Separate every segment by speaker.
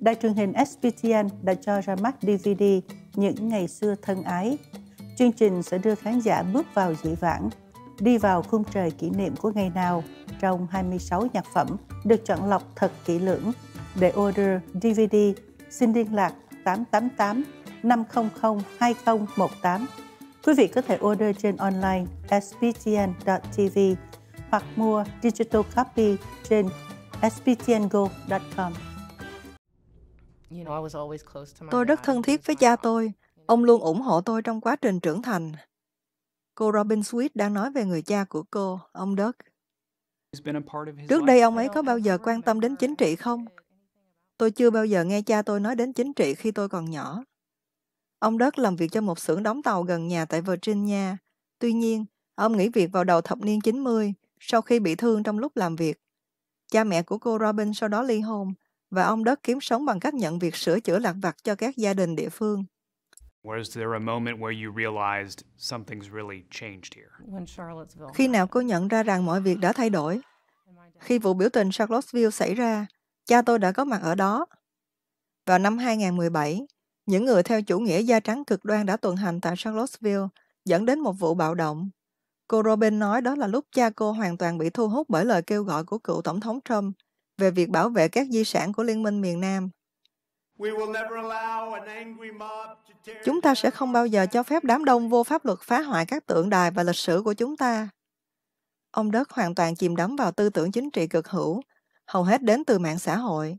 Speaker 1: đài truyền hình SBTN đã cho ra mắt DVD Những Ngày Xưa Thân Ái. Chương trình sẽ đưa khán giả bước vào dĩ vãng, đi vào khung trời kỷ niệm của ngày nào trong 26 nhạc phẩm được chọn lọc thật kỹ lưỡng. Để order DVD, xin liên lạc 888 500 2018. Quý vị có thể order trên online sbtn. tv hoặc mua digital copy trên sbtngo. com Tôi rất thân thiết với cha tôi. Ông luôn ủng hộ tôi trong quá trình trưởng thành. Cô Robin Sweet đang nói về người cha của cô, ông Dirk. Trước đây ông ấy có bao giờ quan tâm đến chính trị không? Tôi chưa bao giờ nghe cha tôi nói đến chính trị khi tôi còn nhỏ. Ông Đất làm việc cho một xưởng đóng tàu gần nhà tại Virginia. Tuy nhiên, ông nghỉ việc vào đầu thập niên 90 sau khi bị thương trong lúc làm việc. Cha mẹ của cô Robin sau đó ly hôn và ông đất kiếm sống bằng cách nhận việc sửa chữa lạc vặt cho các gia đình địa phương. Was there a moment where you realized something's really changed here? Khi nào cô nhận ra rằng mọi việc đã thay đổi? Khi vụ biểu tình Charlottesville xảy ra, cha tôi đã có mặt ở đó. Vào năm 2017, những người theo chủ nghĩa da trắng cực đoan đã tuần hành tại Charlottesville dẫn đến một vụ bạo động. Cô Robin nói đó là lúc cha cô hoàn toàn bị thu hút bởi lời kêu gọi của cựu Tổng thống Trump – về việc bảo vệ các di sản của Liên minh miền Nam. Chúng ta sẽ không bao giờ cho phép đám đông vô pháp luật phá hoại các tượng đài và lịch sử của chúng ta. Ông Đất hoàn toàn chìm đắm vào tư tưởng chính trị cực hữu, hầu hết đến từ mạng xã hội.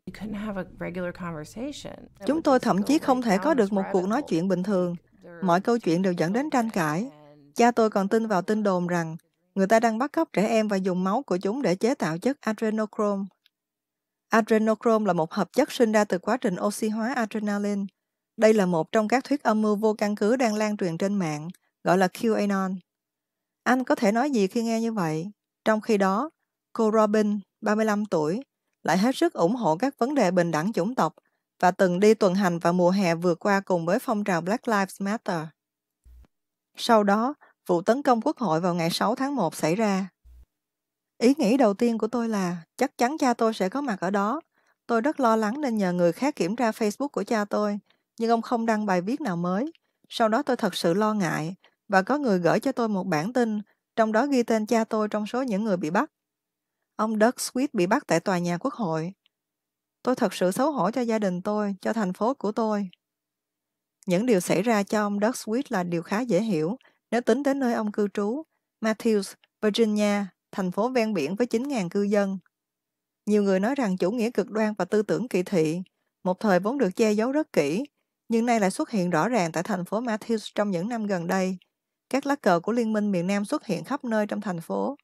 Speaker 1: Chúng tôi thậm chí không thể có được một cuộc nói chuyện bình thường. Mọi câu chuyện đều dẫn đến tranh cãi. Cha tôi còn tin vào tin đồn rằng người ta đang bắt cóc trẻ em và dùng máu của chúng để chế tạo chất adrenochrome. Adrenochrome là một hợp chất sinh ra từ quá trình oxy hóa adrenaline. Đây là một trong các thuyết âm mưu vô căn cứ đang lan truyền trên mạng, gọi là QAnon. Anh có thể nói gì khi nghe như vậy? Trong khi đó, cô Robin, 35 tuổi, lại hết sức ủng hộ các vấn đề bình đẳng chủng tộc và từng đi tuần hành vào mùa hè vừa qua cùng với phong trào Black Lives Matter. Sau đó, vụ tấn công quốc hội vào ngày 6 tháng 1 xảy ra. Ý nghĩ đầu tiên của tôi là chắc chắn cha tôi sẽ có mặt ở đó. Tôi rất lo lắng nên nhờ người khác kiểm tra Facebook của cha tôi, nhưng ông không đăng bài viết nào mới. Sau đó tôi thật sự lo ngại và có người gửi cho tôi một bản tin, trong đó ghi tên cha tôi trong số những người bị bắt. Ông Doug Sweet bị bắt tại tòa nhà quốc hội. Tôi thật sự xấu hổ cho gia đình tôi, cho thành phố của tôi. Những điều xảy ra cho ông Doug Sweet là điều khá dễ hiểu nếu tính đến nơi ông cư trú, Matthews, Virginia, thành phố ven biển với 9.000 cư dân. Nhiều người nói rằng chủ nghĩa cực đoan và tư tưởng kỳ thị, một thời vốn được che giấu rất kỹ, nhưng nay lại xuất hiện rõ ràng tại thành phố Matthews trong những năm gần đây. Các lá cờ của Liên minh miền Nam xuất hiện khắp nơi trong thành phố.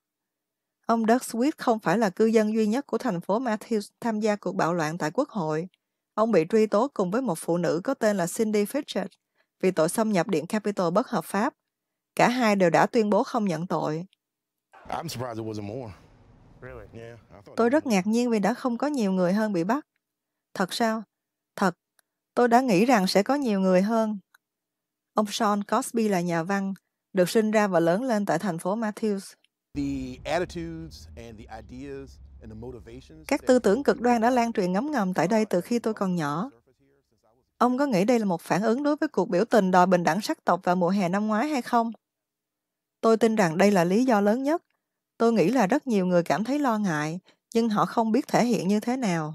Speaker 1: Ông Doug Swift không phải là cư dân duy nhất của thành phố Matthews tham gia cuộc bạo loạn tại quốc hội. Ông bị truy tố cùng với một phụ nữ có tên là Cindy Fitchett vì tội xâm nhập Điện Capitol bất hợp pháp. Cả hai đều đã tuyên bố không nhận tội. Tôi rất ngạc nhiên vì đã không có nhiều người hơn bị bắt. Thật sao? Thật. Tôi đã nghĩ rằng sẽ có nhiều người hơn. Ông Sean Cosby là nhà văn, được sinh ra và lớn lên tại thành phố Matthews. Các tư tưởng cực đoan đã lan truyền ngấm ngầm tại đây từ khi tôi còn nhỏ. Ông có nghĩ đây là một phản ứng đối với cuộc biểu tình đòi bình đẳng sắc tộc vào mùa hè năm ngoái hay không? Tôi tin rằng đây là lý do lớn nhất. Tôi nghĩ là rất nhiều người cảm thấy lo ngại, nhưng họ không biết thể hiện như thế nào.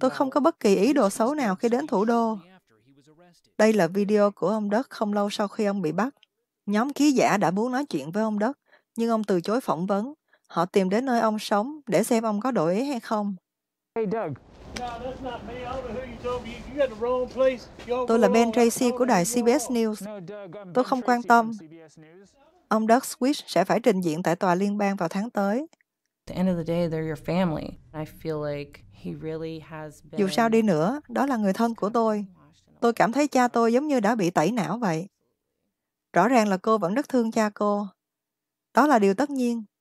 Speaker 1: Tôi không có bất kỳ ý đồ xấu nào khi đến thủ đô. Đây là video của ông Đất không lâu sau khi ông bị bắt. Nhóm ký giả đã muốn nói chuyện với ông Đất, nhưng ông từ chối phỏng vấn. Họ tìm đến nơi ông sống để xem ông có đổi ý hay không. Tôi là Ben Tracy của đài CBS News. Tôi không quan tâm. Ông Doug Swish sẽ phải trình diện tại tòa liên bang vào tháng tới. Dù sao đi nữa, đó là người thân của tôi. Tôi cảm thấy cha tôi giống như đã bị tẩy não vậy. Rõ ràng là cô vẫn rất thương cha cô. Đó là điều tất nhiên,